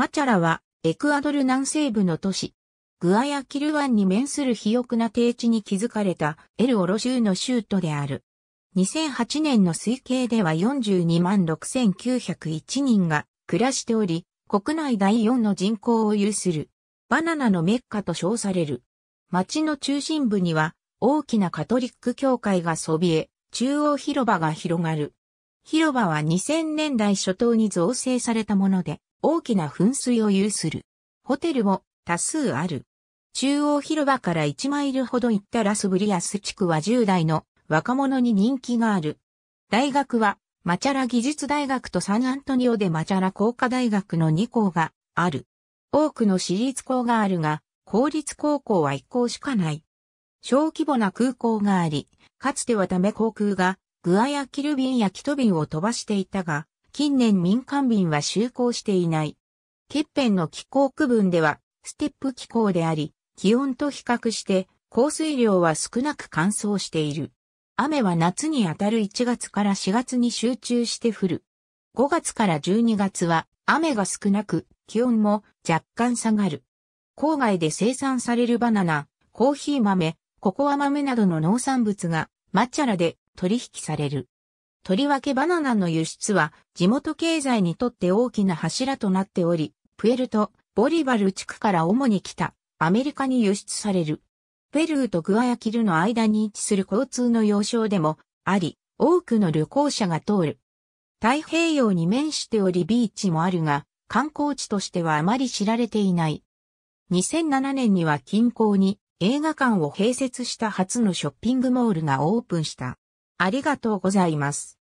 マチャラは、エクアドル南西部の都市、グアヤキル湾に面する肥沃な低地に築かれたエルオロ州の州都である。2008年の推計では42万6901人が暮らしており、国内第4の人口を有する、バナナのメッカと称される。町の中心部には大きなカトリック教会がそびえ、中央広場が広がる。広場は2000年代初頭に造成されたもので、大きな噴水を有する。ホテルも多数ある。中央広場から1マイルほど行ったラスブリアス地区は10代の若者に人気がある。大学はマチャラ技術大学とサンアントニオでマチャラ工科大学の2校がある。多くの私立校があるが、公立高校は1校しかない。小規模な空港があり、かつてはため航空がグアヤキルビンやキトビンを飛ばしていたが、近年民間便は就航していない。欠片の気候区分では、ステップ気候であり、気温と比較して降水量は少なく乾燥している。雨は夏にあたる1月から4月に集中して降る。5月から12月は雨が少なく、気温も若干下がる。郊外で生産されるバナナ、コーヒー豆、ココア豆などの農産物がマチャラで取引される。とりわけバナナの輸出は地元経済にとって大きな柱となっており、プエルト、ボリバル地区から主に北、アメリカに輸出される。ペルーとグアヤキルの間に位置する交通の要衝でもあり、多くの旅行者が通る。太平洋に面しておりビーチもあるが、観光地としてはあまり知られていない。2007年には近郊に映画館を併設した初のショッピングモールがオープンした。ありがとうございます。